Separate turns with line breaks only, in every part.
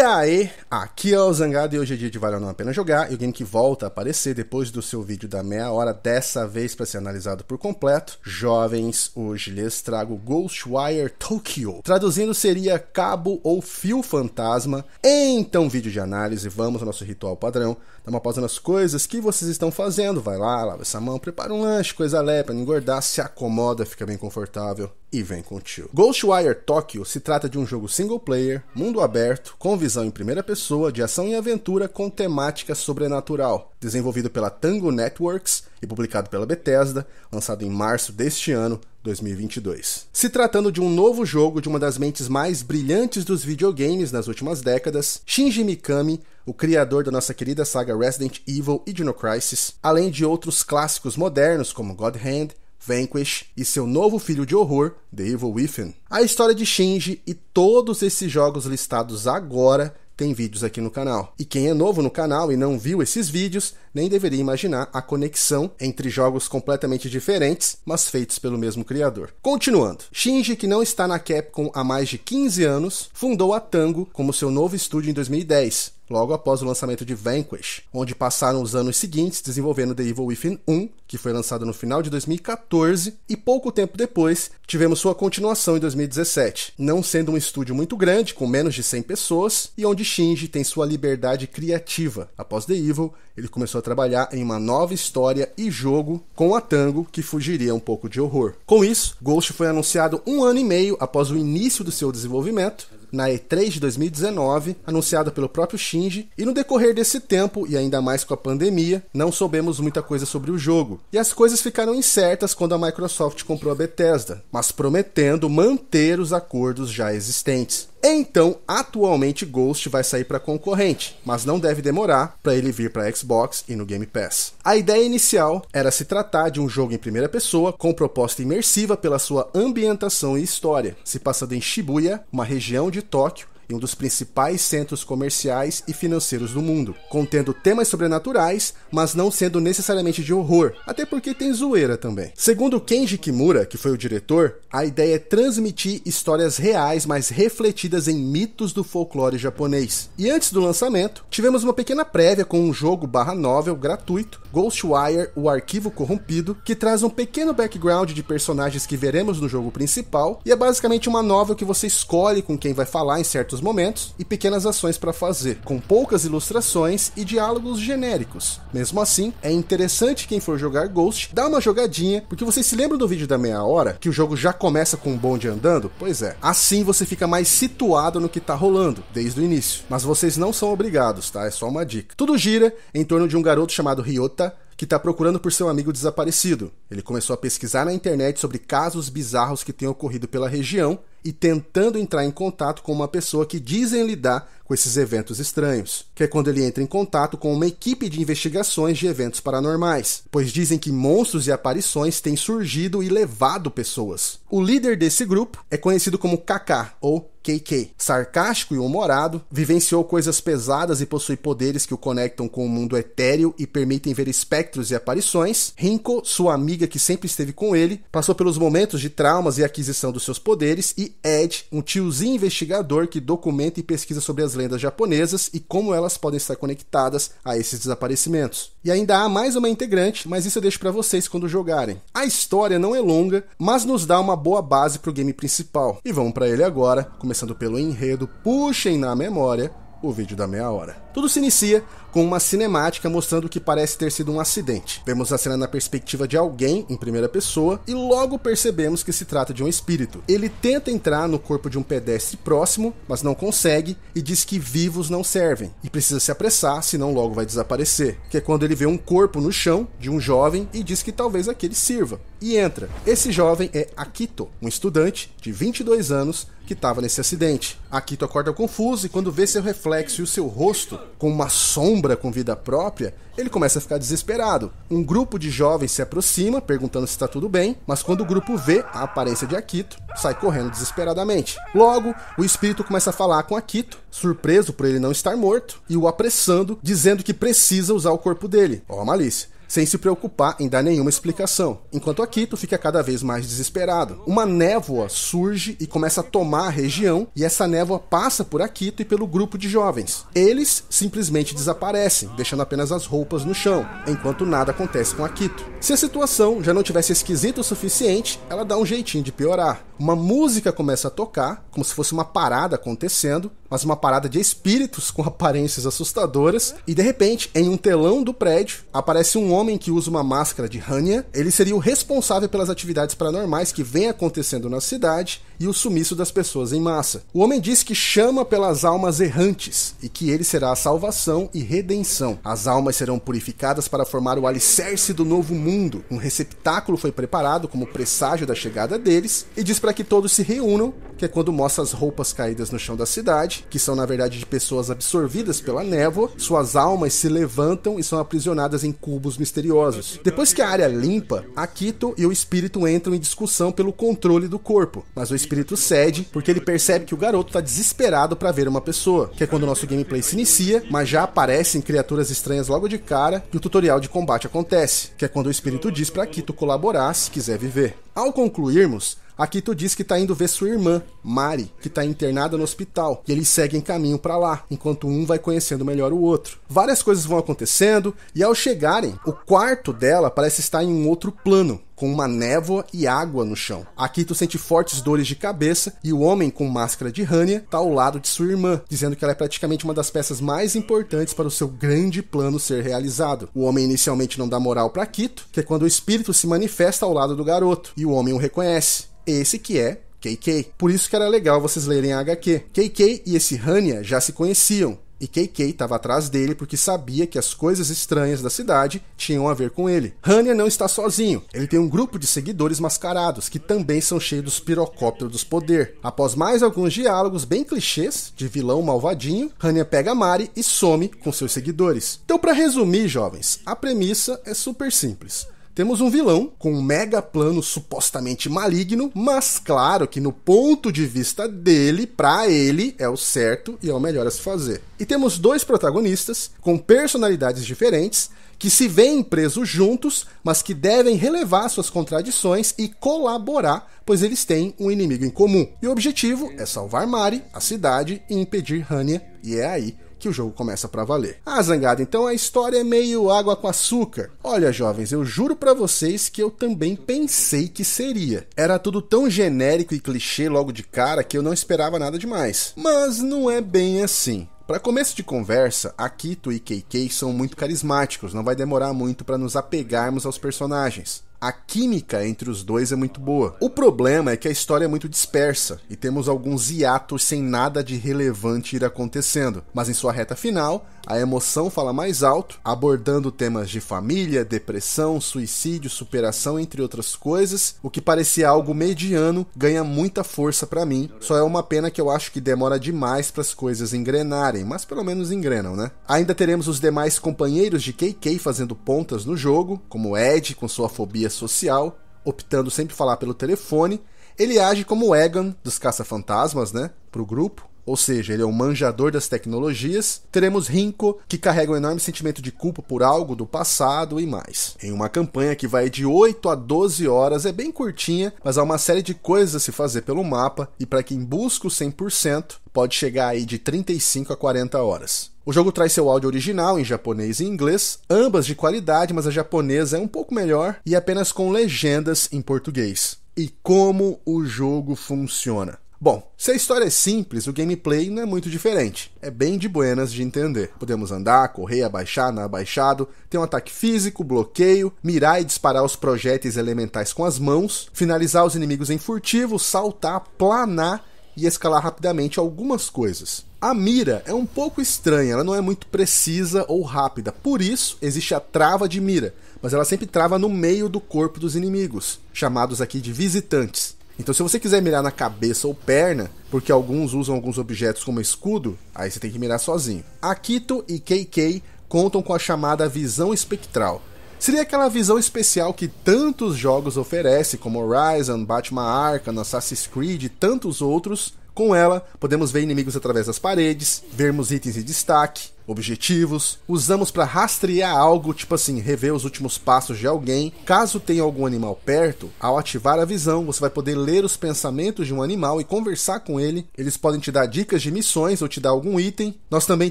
E aí, aqui é o Zangado e hoje é dia de Vale Não A Pena Jogar, e o game que volta a aparecer depois do seu vídeo da meia hora, dessa vez para ser analisado por completo. Jovens, hoje lhes trago Ghostwire Tokyo. Traduzindo seria Cabo ou Fio Fantasma. Então, vídeo de análise, vamos ao nosso ritual padrão dá uma pausa nas coisas que vocês estão fazendo, vai lá, lava essa mão, prepara um lanche, coisa leve para engordar, se acomoda, fica bem confortável e vem com o tio. Ghostwire Tokyo se trata de um jogo single player, mundo aberto, com visão em primeira pessoa, de ação e aventura com temática sobrenatural. Desenvolvido pela Tango Networks e publicado pela Bethesda, lançado em março deste ano, 2022. Se tratando de um novo jogo de uma das mentes mais brilhantes dos videogames nas últimas décadas, Shinji Mikami o criador da nossa querida saga Resident Evil e Dino Crisis, além de outros clássicos modernos como God Hand, Vanquish e seu novo filho de horror, The Evil Within. A história de Shinji e todos esses jogos listados agora tem vídeos aqui no canal. E quem é novo no canal e não viu esses vídeos, nem deveria imaginar a conexão entre jogos completamente diferentes, mas feitos pelo mesmo criador. Continuando, Shinji, que não está na Capcom há mais de 15 anos, fundou a Tango como seu novo estúdio em 2010, logo após o lançamento de Vanquish, onde passaram os anos seguintes desenvolvendo The Evil Within 1, que foi lançado no final de 2014, e pouco tempo depois tivemos sua continuação em 2017, não sendo um estúdio muito grande, com menos de 100 pessoas, e onde Shinji tem sua liberdade criativa. Após The Evil, ele começou a trabalhar em uma nova história e jogo com a Tango, que fugiria um pouco de horror. Com isso, Ghost foi anunciado um ano e meio após o início do seu desenvolvimento, na E3 de 2019, anunciada pelo próprio Shinji, e no decorrer desse tempo, e ainda mais com a pandemia, não soubemos muita coisa sobre o jogo. E as coisas ficaram incertas quando a Microsoft comprou a Bethesda, mas prometendo manter os acordos já existentes. Então, atualmente Ghost vai sair para concorrente, mas não deve demorar para ele vir para Xbox e no Game Pass. A ideia inicial era se tratar de um jogo em primeira pessoa com proposta imersiva pela sua ambientação e história, se passando em Shibuya, uma região de Tóquio um dos principais centros comerciais e financeiros do mundo, contendo temas sobrenaturais, mas não sendo necessariamente de horror, até porque tem zoeira também. Segundo Kenji Kimura, que foi o diretor, a ideia é transmitir histórias reais, mas refletidas em mitos do folclore japonês. E antes do lançamento, tivemos uma pequena prévia com um jogo barra novel gratuito, Ghostwire, o Arquivo Corrompido, que traz um pequeno background de personagens que veremos no jogo principal, e é basicamente uma novel que você escolhe com quem vai falar em certos momentos e pequenas ações para fazer, com poucas ilustrações e diálogos genéricos. Mesmo assim, é interessante quem for jogar Ghost dar uma jogadinha, porque vocês se lembram do vídeo da meia hora que o jogo já começa com um bonde andando? Pois é, assim você fica mais situado no que tá rolando desde o início. Mas vocês não são obrigados, tá? É só uma dica. Tudo gira em torno de um garoto chamado Ryota que está procurando por seu amigo desaparecido. Ele começou a pesquisar na internet sobre casos bizarros que têm ocorrido pela região e tentando entrar em contato com uma pessoa que dizem lhe dar com esses eventos estranhos, que é quando ele entra em contato com uma equipe de investigações de eventos paranormais, pois dizem que monstros e aparições têm surgido e levado pessoas. O líder desse grupo é conhecido como Kaká ou KK. Sarcástico e humorado, vivenciou coisas pesadas e possui poderes que o conectam com o mundo etéreo e permitem ver espectros e aparições. Rinko, sua amiga que sempre esteve com ele, passou pelos momentos de traumas e aquisição dos seus poderes. E Ed, um tiozinho investigador que documenta e pesquisa sobre as lendas japonesas e como elas podem estar conectadas a esses desaparecimentos. E ainda há mais uma integrante, mas isso eu deixo para vocês quando jogarem. A história não é longa, mas nos dá uma boa base para o game principal. E vamos para ele agora, começando pelo enredo. Puxem na memória o vídeo da meia hora. Tudo se inicia com uma cinemática mostrando o que parece ter sido um acidente. Vemos a cena na perspectiva de alguém em primeira pessoa e logo percebemos que se trata de um espírito. Ele tenta entrar no corpo de um pedestre próximo, mas não consegue e diz que vivos não servem e precisa se apressar, senão logo vai desaparecer. Que é quando ele vê um corpo no chão de um jovem e diz que talvez aquele sirva e entra. Esse jovem é Akito, um estudante de 22 anos que estava nesse acidente. Akito acorda confuso e quando vê seu reflexo e o seu rosto com uma sombra com vida própria, ele começa a ficar desesperado. Um grupo de jovens se aproxima, perguntando se está tudo bem, mas quando o grupo vê a aparência de Akito, sai correndo desesperadamente. Logo, o espírito começa a falar com Akito, surpreso por ele não estar morto, e o apressando, dizendo que precisa usar o corpo dele. Ó, oh, malícia sem se preocupar em dar nenhuma explicação. Enquanto Akito fica cada vez mais desesperado. Uma névoa surge e começa a tomar a região, e essa névoa passa por Akito e pelo grupo de jovens. Eles simplesmente desaparecem, deixando apenas as roupas no chão, enquanto nada acontece com Akito. Se a situação já não tivesse esquisita o suficiente, ela dá um jeitinho de piorar. Uma música começa a tocar, como se fosse uma parada acontecendo, mas uma parada de espíritos com aparências assustadoras, e de repente, em um telão do prédio, aparece um homem homem que usa uma máscara de Hanya, ele seria o responsável pelas atividades paranormais que vem acontecendo na cidade e o sumiço das pessoas em massa. O homem diz que chama pelas almas errantes e que ele será a salvação e redenção. As almas serão purificadas para formar o alicerce do novo mundo. Um receptáculo foi preparado como presságio da chegada deles e diz para que todos se reúnam, que é quando mostra as roupas caídas no chão da cidade, que são na verdade de pessoas absorvidas pela névoa, suas almas se levantam e são aprisionadas em cubos misteriosos. Depois que a área limpa, Akito e o espírito entram em discussão pelo controle do corpo, mas o espírito espírito cede, porque ele percebe que o garoto está desesperado para ver uma pessoa, que é quando o nosso gameplay se inicia, mas já aparecem criaturas estranhas logo de cara e o tutorial de combate acontece, que é quando o espírito diz para Kito colaborar se quiser viver. Ao concluirmos, Aqui tu diz que tá indo ver sua irmã, Mari, que tá internada no hospital, e eles seguem caminho para lá, enquanto um vai conhecendo melhor o outro. Várias coisas vão acontecendo, e ao chegarem, o quarto dela parece estar em um outro plano, com uma névoa e água no chão. Aqui tu sente fortes dores de cabeça e o homem com máscara de Hania tá ao lado de sua irmã, dizendo que ela é praticamente uma das peças mais importantes para o seu grande plano ser realizado. O homem inicialmente não dá moral para Kito, que é quando o espírito se manifesta ao lado do garoto, e o homem o reconhece. Esse que é KK. Por isso que era legal vocês lerem a HQ. KK e esse Hania já se conheciam, e KK estava atrás dele porque sabia que as coisas estranhas da cidade tinham a ver com ele. Hania não está sozinho, ele tem um grupo de seguidores mascarados que também são cheios dos pirocópteros dos poder. Após mais alguns diálogos bem clichês de vilão malvadinho, Hania pega Mari e some com seus seguidores. Então, para resumir, jovens, a premissa é super simples. Temos um vilão com um mega plano supostamente maligno, mas claro que no ponto de vista dele, para ele, é o certo e é o melhor a se fazer. E temos dois protagonistas com personalidades diferentes que se veem presos juntos, mas que devem relevar suas contradições e colaborar, pois eles têm um inimigo em comum. E o objetivo é salvar Mari, a cidade e impedir Hania, e é aí que o jogo começa para valer. Ah, Zangado, então a história é meio água com açúcar. Olha, jovens, eu juro para vocês que eu também pensei que seria. Era tudo tão genérico e clichê logo de cara que eu não esperava nada demais. Mas não é bem assim. Para começo de conversa, Akito e KK são muito carismáticos, não vai demorar muito para nos apegarmos aos personagens a química entre os dois é muito boa. O problema é que a história é muito dispersa e temos alguns hiatos sem nada de relevante ir acontecendo, mas em sua reta final, a emoção fala mais alto, abordando temas de família, depressão, suicídio, superação, entre outras coisas. O que parecia algo mediano ganha muita força para mim. Só é uma pena que eu acho que demora demais para as coisas engrenarem, mas pelo menos engrenam, né? Ainda teremos os demais companheiros de KK fazendo pontas no jogo, como Ed com sua fobia social, optando sempre falar pelo telefone. Ele age como o Egan dos Caça-Fantasmas, né? Pro grupo ou seja, ele é o um manjador das tecnologias. Teremos Rinko, que carrega um enorme sentimento de culpa por algo do passado e mais. Em uma campanha que vai de 8 a 12 horas, é bem curtinha, mas há uma série de coisas a se fazer pelo mapa, e para quem busca o 100%, pode chegar aí de 35 a 40 horas. O jogo traz seu áudio original em japonês e inglês, ambas de qualidade, mas a japonesa é um pouco melhor e apenas com legendas em português. E como o jogo funciona? Bom, se a história é simples, o gameplay não é muito diferente. É bem de buenas de entender. Podemos andar, correr, abaixar, na abaixado, ter um ataque físico, bloqueio, mirar e disparar os projéteis elementais com as mãos, finalizar os inimigos em furtivo, saltar, planar e escalar rapidamente algumas coisas. A mira é um pouco estranha, ela não é muito precisa ou rápida, por isso existe a trava de mira, mas ela sempre trava no meio do corpo dos inimigos, chamados aqui de visitantes. Então, se você quiser mirar na cabeça ou perna, porque alguns usam alguns objetos como escudo, aí você tem que mirar sozinho. Akito e KK contam com a chamada visão espectral. Seria aquela visão especial que tantos jogos oferecem, como Horizon, Batman Arkham, Assassin's Creed e tantos outros, com ela, podemos ver inimigos através das paredes, vermos itens de destaque, objetivos, usamos para rastrear algo, tipo assim, rever os últimos passos de alguém. Caso tenha algum animal perto, ao ativar a visão, você vai poder ler os pensamentos de um animal e conversar com ele. Eles podem te dar dicas de missões ou te dar algum item. Nós também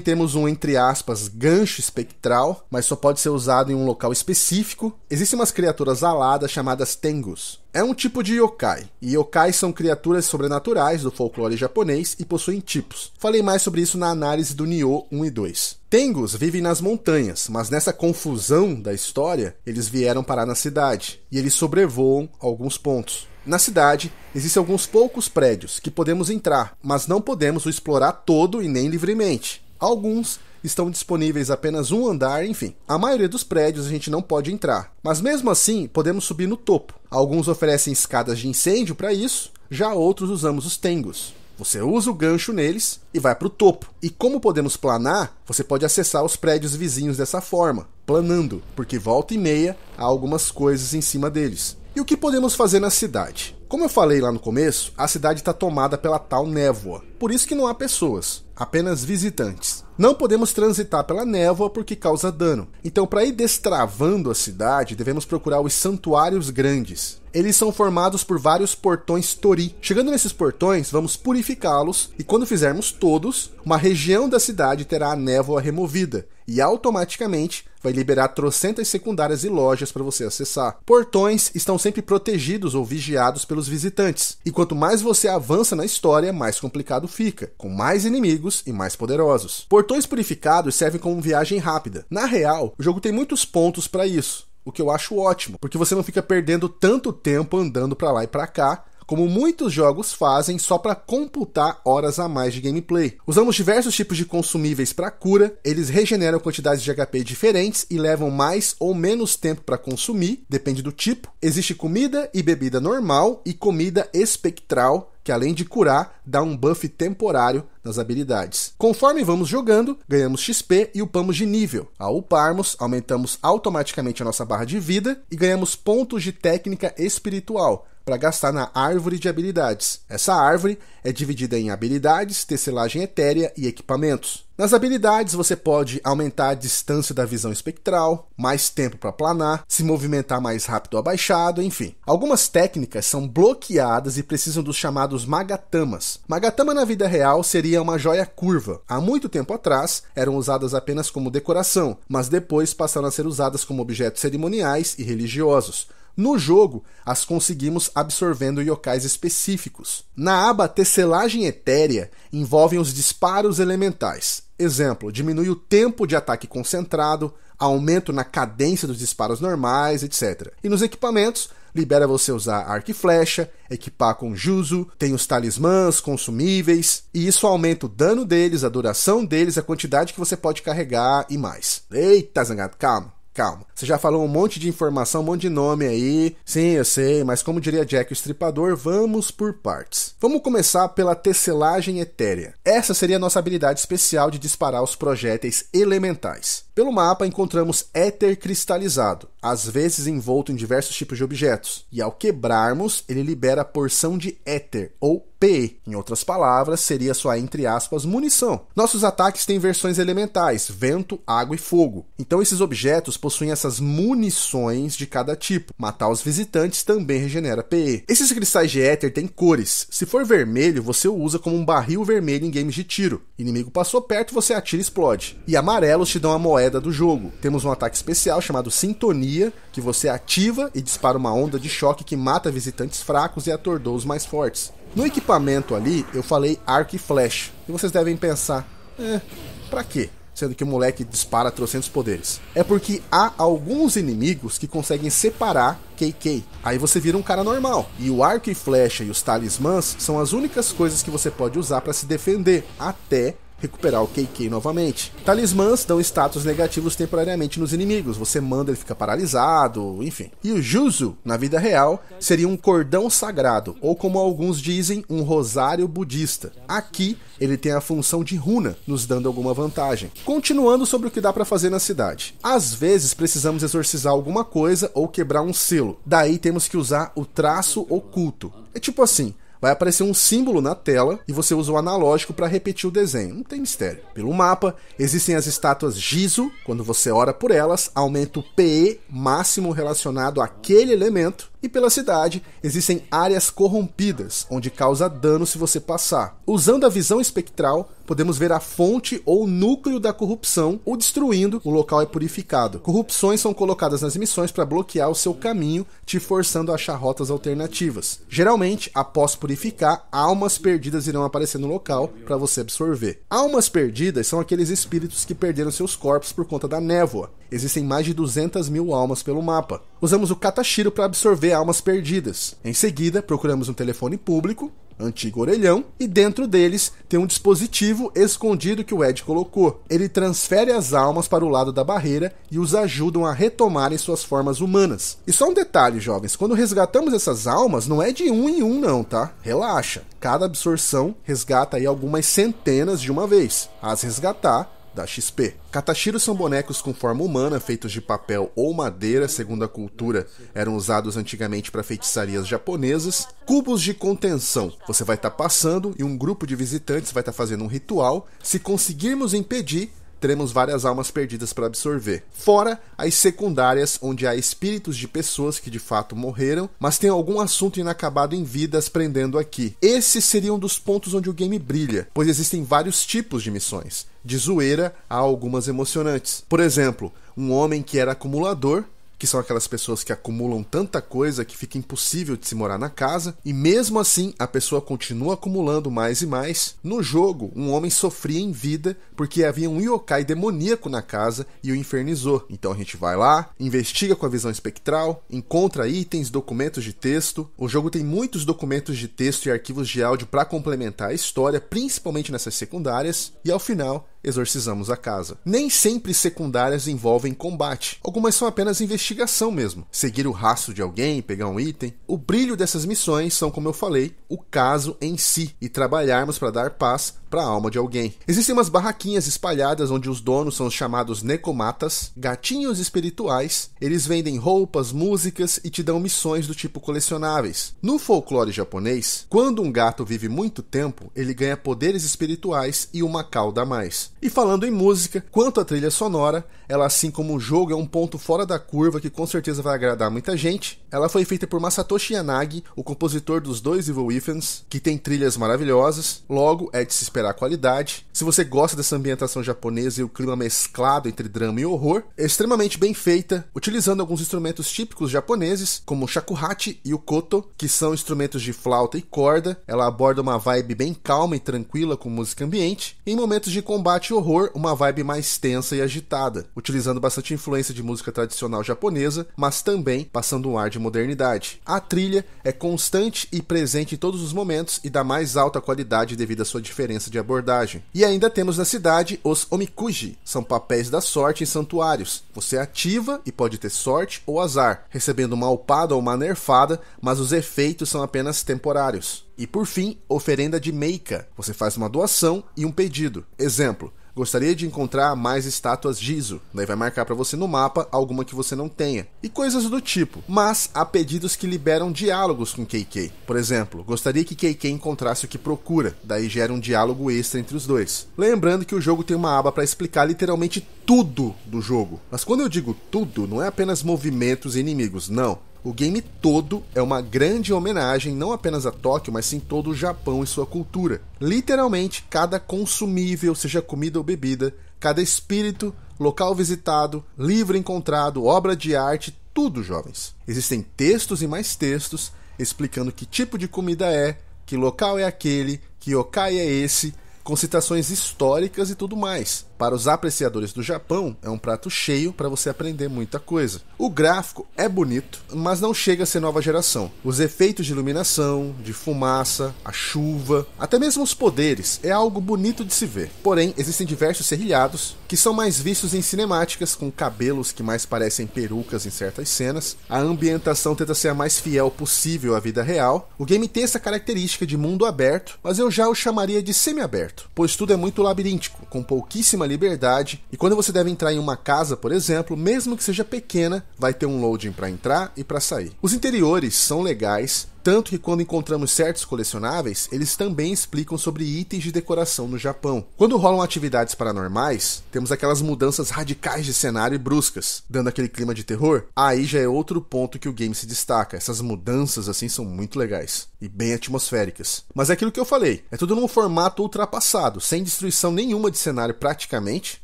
temos um entre aspas gancho espectral, mas só pode ser usado em um local específico. Existem umas criaturas aladas chamadas tengus é um tipo de yokai, e yokai são criaturas sobrenaturais do folclore japonês e possuem tipos. Falei mais sobre isso na análise do Nioh 1 e 2. Tengus vivem nas montanhas, mas nessa confusão da história, eles vieram parar na cidade, e eles sobrevoam alguns pontos. Na cidade, existem alguns poucos prédios que podemos entrar, mas não podemos o explorar todo e nem livremente. Alguns estão disponíveis apenas um andar, enfim. A maioria dos prédios a gente não pode entrar, mas mesmo assim podemos subir no topo. Alguns oferecem escadas de incêndio para isso, já outros usamos os tengos. Você usa o gancho neles e vai para o topo. E como podemos planar, você pode acessar os prédios vizinhos dessa forma, planando, porque volta e meia há algumas coisas em cima deles. E o que podemos fazer na cidade? Como eu falei lá no começo, a cidade está tomada pela tal névoa, por isso que não há pessoas, apenas visitantes. Não podemos transitar pela névoa porque causa dano. Então, para ir destravando a cidade, devemos procurar os santuários grandes. Eles são formados por vários portões Tori. Chegando nesses portões, vamos purificá-los e quando fizermos todos, uma região da cidade terá a névoa removida e automaticamente vai liberar trocentas secundárias e lojas para você acessar. Portões estão sempre protegidos ou vigiados pelos visitantes, e quanto mais você avança na história, mais complicado fica, com mais inimigos e mais poderosos. Portões purificados servem como viagem rápida. Na real, o jogo tem muitos pontos para isso. O que eu acho ótimo, porque você não fica perdendo tanto tempo andando para lá e para cá como muitos jogos fazem só para computar horas a mais de gameplay. Usamos diversos tipos de consumíveis para cura, eles regeneram quantidades de HP diferentes e levam mais ou menos tempo para consumir, depende do tipo. Existe comida e bebida normal e comida espectral que além de curar, dá um buff temporário nas habilidades. Conforme vamos jogando, ganhamos XP e upamos de nível. Ao uparmos, aumentamos automaticamente a nossa barra de vida e ganhamos pontos de técnica espiritual, para gastar na árvore de habilidades. Essa árvore é dividida em habilidades, tecelagem etérea e equipamentos. Nas habilidades, você pode aumentar a distância da visão espectral, mais tempo para planar, se movimentar mais rápido abaixado, enfim. Algumas técnicas são bloqueadas e precisam dos chamados magatamas. Magatama na vida real seria uma joia curva. Há muito tempo atrás, eram usadas apenas como decoração, mas depois passaram a ser usadas como objetos cerimoniais e religiosos. No jogo, as conseguimos absorvendo yokais específicos. Na aba Tesselagem Etérea, envolvem os disparos elementais. Exemplo, diminui o tempo de ataque concentrado, aumento na cadência dos disparos normais, etc. E nos equipamentos, libera você usar arco e flecha, equipar com juso, tem os talismãs consumíveis, e isso aumenta o dano deles, a duração deles, a quantidade que você pode carregar e mais. Eita, zangado, calma. Calma. Você já falou um monte de informação, um monte de nome aí. Sim, eu sei, mas como diria Jack o Estripador, vamos por partes. Vamos começar pela tesselagem etérea. Essa seria a nossa habilidade especial de disparar os projéteis elementais. Pelo mapa encontramos éter cristalizado, às vezes envolto em diversos tipos de objetos, e ao quebrarmos, ele libera a porção de éter, ou PE. Em outras palavras, seria sua entre aspas munição. Nossos ataques têm versões elementais: vento, água e fogo. Então esses objetos possuem essas munições de cada tipo. Matar os visitantes também regenera PE. Esses cristais de éter têm cores. Se for vermelho, você o usa como um barril vermelho em games de tiro. Inimigo passou perto, você atira e explode. E amarelos te dão a moeda moeda do jogo. Temos um ataque especial chamado Sintonia, que você ativa e dispara uma onda de choque que mata visitantes fracos e atordoa os mais fortes. No equipamento ali, eu falei arco e flecha. E vocês devem pensar, é, pra quê? Sendo que o moleque dispara 300 poderes. É porque há alguns inimigos que conseguem separar KK. Aí você vira um cara normal. E o arco e flecha e os talismãs são as únicas coisas que você pode usar para se defender até recuperar o KK novamente. Talismãs dão status negativos temporariamente nos inimigos, você manda ele fica paralisado, enfim. E o Juzu, na vida real, seria um cordão sagrado, ou como alguns dizem, um rosário budista. Aqui, ele tem a função de runa, nos dando alguma vantagem. Continuando sobre o que dá para fazer na cidade. Às vezes precisamos exorcizar alguma coisa ou quebrar um selo. Daí temos que usar o traço oculto. É tipo assim, vai aparecer um símbolo na tela e você usa o analógico para repetir o desenho. Não tem mistério. Pelo mapa, existem as estátuas Gizo, quando você ora por elas, aumenta o PE máximo relacionado àquele elemento e pela cidade existem áreas corrompidas, onde causa dano se você passar. Usando a visão espectral, podemos ver a fonte ou núcleo da corrupção, ou destruindo, o local é purificado. Corrupções são colocadas nas missões para bloquear o seu caminho, te forçando a achar rotas alternativas. Geralmente, após purificar, almas perdidas irão aparecer no local para você absorver. Almas perdidas são aqueles espíritos que perderam seus corpos por conta da névoa. Existem mais de 200 mil almas pelo mapa. Usamos o Katashiro para absorver almas perdidas. Em seguida, procuramos um telefone público, antigo orelhão, e dentro deles tem um dispositivo escondido que o Ed colocou. Ele transfere as almas para o lado da barreira e os ajudam a retomarem suas formas humanas. E só um detalhe, jovens, quando resgatamos essas almas, não é de um em um não, tá? Relaxa. Cada absorção resgata aí algumas centenas de uma vez. As resgatar, da XP. Katashiro são bonecos com forma humana, feitos de papel ou madeira, segundo a cultura, eram usados antigamente para feitiçarias japonesas. Cubos de contenção. Você vai estar tá passando e um grupo de visitantes vai estar tá fazendo um ritual. Se conseguirmos impedir, teremos várias almas perdidas para absorver. Fora as secundárias, onde há espíritos de pessoas que de fato morreram, mas tem algum assunto inacabado em vidas prendendo aqui. Esse seria um dos pontos onde o game brilha, pois existem vários tipos de missões. De zoeira a algumas emocionantes. Por exemplo, um homem que era acumulador que são aquelas pessoas que acumulam tanta coisa que fica impossível de se morar na casa, e mesmo assim a pessoa continua acumulando mais e mais. No jogo, um homem sofria em vida porque havia um yokai demoníaco na casa e o infernizou. Então a gente vai lá, investiga com a visão espectral, encontra itens, documentos de texto. O jogo tem muitos documentos de texto e arquivos de áudio para complementar a história, principalmente nessas secundárias, e ao final exorcizamos a casa. Nem sempre secundárias envolvem combate. Algumas são apenas investigação mesmo. Seguir o rastro de alguém, pegar um item. O brilho dessas missões são, como eu falei, o caso em si e trabalharmos para dar paz para a alma de alguém. Existem umas barraquinhas espalhadas onde os donos são chamados necomatas, gatinhos espirituais. Eles vendem roupas, músicas e te dão missões do tipo colecionáveis. No folclore japonês, quando um gato vive muito tempo, ele ganha poderes espirituais e uma cauda a mais. E falando em música, quanto à trilha sonora, ela assim como o jogo é um ponto fora da curva que com certeza vai agradar muita gente. Ela foi feita por Masatoshi Yanagi, o compositor dos dois Evil Ifans, que tem trilhas maravilhosas. Logo, é de se esperar recuperar a qualidade se você gosta dessa ambientação japonesa e o clima mesclado entre drama e horror, é extremamente bem feita, utilizando alguns instrumentos típicos japoneses, como o shakuhachi e o koto, que são instrumentos de flauta e corda. Ela aborda uma vibe bem calma e tranquila com música ambiente, e em momentos de combate e horror, uma vibe mais tensa e agitada, utilizando bastante influência de música tradicional japonesa, mas também passando um ar de modernidade. A trilha é constante e presente em todos os momentos e dá mais alta qualidade devido à sua diferença de abordagem. E é ainda temos na cidade os omikuji, são papéis da sorte em santuários. Você ativa e pode ter sorte ou azar, recebendo uma alpada ou uma nerfada, mas os efeitos são apenas temporários. E por fim, oferenda de Meika. Você faz uma doação e um pedido. Exemplo: Gostaria de encontrar mais estátuas Jizo. Daí vai marcar para você no mapa alguma que você não tenha. E coisas do tipo. Mas há pedidos que liberam diálogos com KK. Por exemplo, gostaria que KK encontrasse o que procura. Daí gera um diálogo extra entre os dois. Lembrando que o jogo tem uma aba para explicar literalmente tudo do jogo. Mas quando eu digo tudo, não é apenas movimentos e inimigos, não o game todo é uma grande homenagem não apenas a Tóquio, mas sim todo o Japão e sua cultura. Literalmente, cada consumível, seja comida ou bebida, cada espírito, local visitado, livro encontrado, obra de arte, tudo, jovens. Existem textos e mais textos explicando que tipo de comida é, que local é aquele, que yokai é esse, com citações históricas e tudo mais. Para os apreciadores do Japão, é um prato cheio para você aprender muita coisa. O gráfico é bonito, mas não chega a ser nova geração. Os efeitos de iluminação, de fumaça, a chuva, até mesmo os poderes, é algo bonito de se ver. Porém, existem diversos serrilhados que são mais vistos em cinemáticas, com cabelos que mais parecem perucas em certas cenas. A ambientação tenta ser a mais fiel possível à vida real. O game tem essa característica de mundo aberto, mas eu já o chamaria de semi-aberto, pois tudo é muito labiríntico, com pouquíssima liberdade. E quando você deve entrar em uma casa, por exemplo, mesmo que seja pequena, vai ter um loading para entrar e para sair. Os interiores são legais, tanto que quando encontramos certos colecionáveis, eles também explicam sobre itens de decoração no Japão. Quando rolam atividades paranormais, temos aquelas mudanças radicais de cenário e bruscas, dando aquele clima de terror. Aí já é outro ponto que o game se destaca. Essas mudanças assim são muito legais e bem atmosféricas. Mas é aquilo que eu falei, é tudo num formato ultrapassado, sem destruição nenhuma de cenário praticamente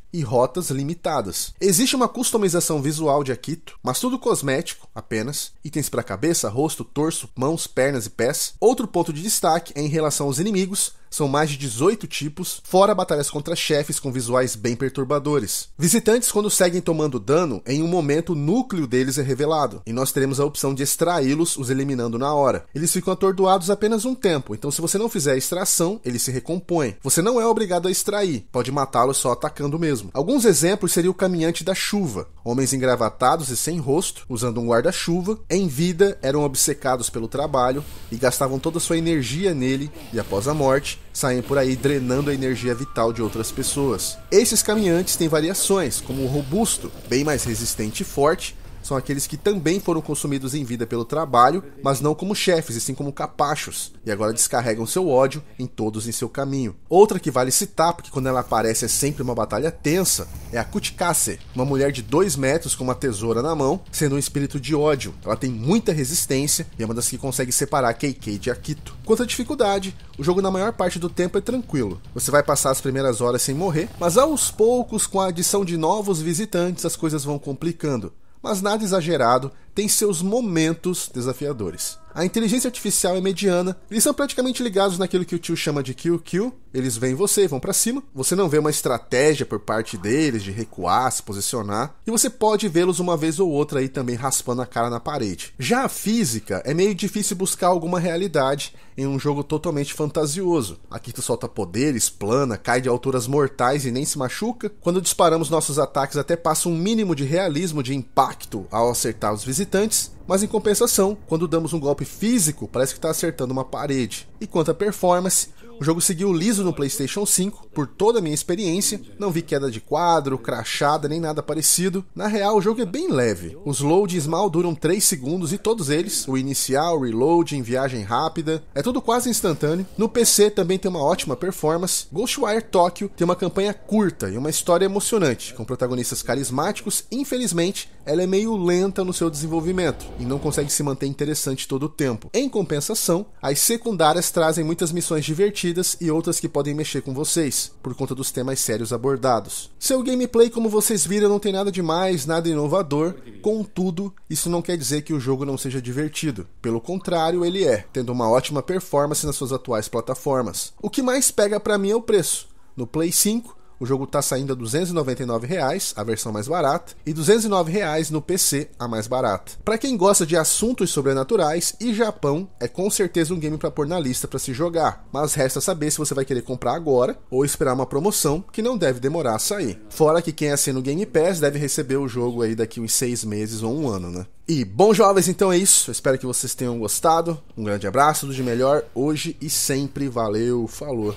e rotas limitadas. Existe uma customização visual de Akito, mas tudo cosmético apenas, itens para cabeça, rosto, torso, mãos, pernas e pés. Outro ponto de destaque é em relação aos inimigos, são mais de 18 tipos, fora batalhas contra chefes com visuais bem perturbadores. Visitantes, quando seguem tomando dano, em um momento o núcleo deles é revelado, e nós teremos a opção de extraí-los, os eliminando na hora. Eles ficam atordoados apenas um tempo, então se você não fizer a extração, eles se recompõem. Você não é obrigado a extrair, pode matá-los só atacando mesmo. Alguns exemplos seria o caminhante da chuva, homens engravatados e sem rosto, usando um guarda-chuva, em vida eram obcecados pelo trabalho e gastavam toda sua energia nele, e após a morte, saem por aí drenando a energia vital de outras pessoas. Esses caminhantes têm variações, como o robusto, bem mais resistente e forte, são aqueles que também foram consumidos em vida pelo trabalho, mas não como chefes, e sim como capachos, e agora descarregam seu ódio em todos em seu caminho. Outra que vale citar, porque quando ela aparece é sempre uma batalha tensa, é a Kutikase, uma mulher de 2 metros com uma tesoura na mão, sendo um espírito de ódio. Ela tem muita resistência e é uma das que consegue separar Keikei de Akito. Quanto à dificuldade, o jogo na maior parte do tempo é tranquilo. Você vai passar as primeiras horas sem morrer, mas aos poucos, com a adição de novos visitantes, as coisas vão complicando mas nada exagerado tem seus momentos desafiadores. A inteligência artificial é mediana, eles são praticamente ligados naquilo que o tio chama de kill kill. Eles veem você, vão para cima. Você não vê uma estratégia por parte deles de recuar, se posicionar, e você pode vê-los uma vez ou outra aí também raspando a cara na parede. Já a física é meio difícil buscar alguma realidade em um jogo totalmente fantasioso. Aqui tu solta poderes, plana, cai de alturas mortais e nem se machuca. Quando disparamos nossos ataques, até passa um mínimo de realismo de impacto ao acertar os visitantes visitantes, mas em compensação, quando damos um golpe físico, parece que está acertando uma parede. E quanto à performance, o jogo seguiu liso no PlayStation 5, por toda a minha experiência, não vi queda de quadro, crachada, nem nada parecido. Na real, o jogo é bem leve. Os loads mal duram 3 segundos e todos eles, o inicial, o reloading, viagem rápida, é tudo quase instantâneo. No PC também tem uma ótima performance. Ghostwire Tokyo tem uma campanha curta e uma história emocionante, com protagonistas carismáticos. Infelizmente, ela é meio lenta no seu desenvolvimento e não consegue se manter interessante todo o tempo. Em compensação, as secundárias trazem muitas missões divertidas divertidas e outras que podem mexer com vocês, por conta dos temas sérios abordados. Seu gameplay, como vocês viram, não tem nada de mais, nada inovador, contudo, isso não quer dizer que o jogo não seja divertido. Pelo contrário, ele é, tendo uma ótima performance nas suas atuais plataformas. O que mais pega para mim é o preço. No Play 5, o jogo está saindo a R$ 299, reais, a versão mais barata, e R$ 209 reais no PC, a mais barata. Para quem gosta de assuntos sobrenaturais e Japão, é com certeza um game para pôr na lista para se jogar, mas resta saber se você vai querer comprar agora ou esperar uma promoção que não deve demorar a sair. Fora que quem assina o Game Pass deve receber o jogo aí daqui uns seis meses ou um ano, né? E bom jovens, então é isso. espero que vocês tenham gostado. Um grande abraço, tudo de melhor hoje e sempre. Valeu, falou.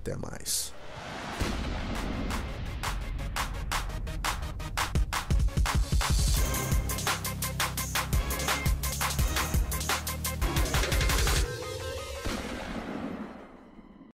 Até mais.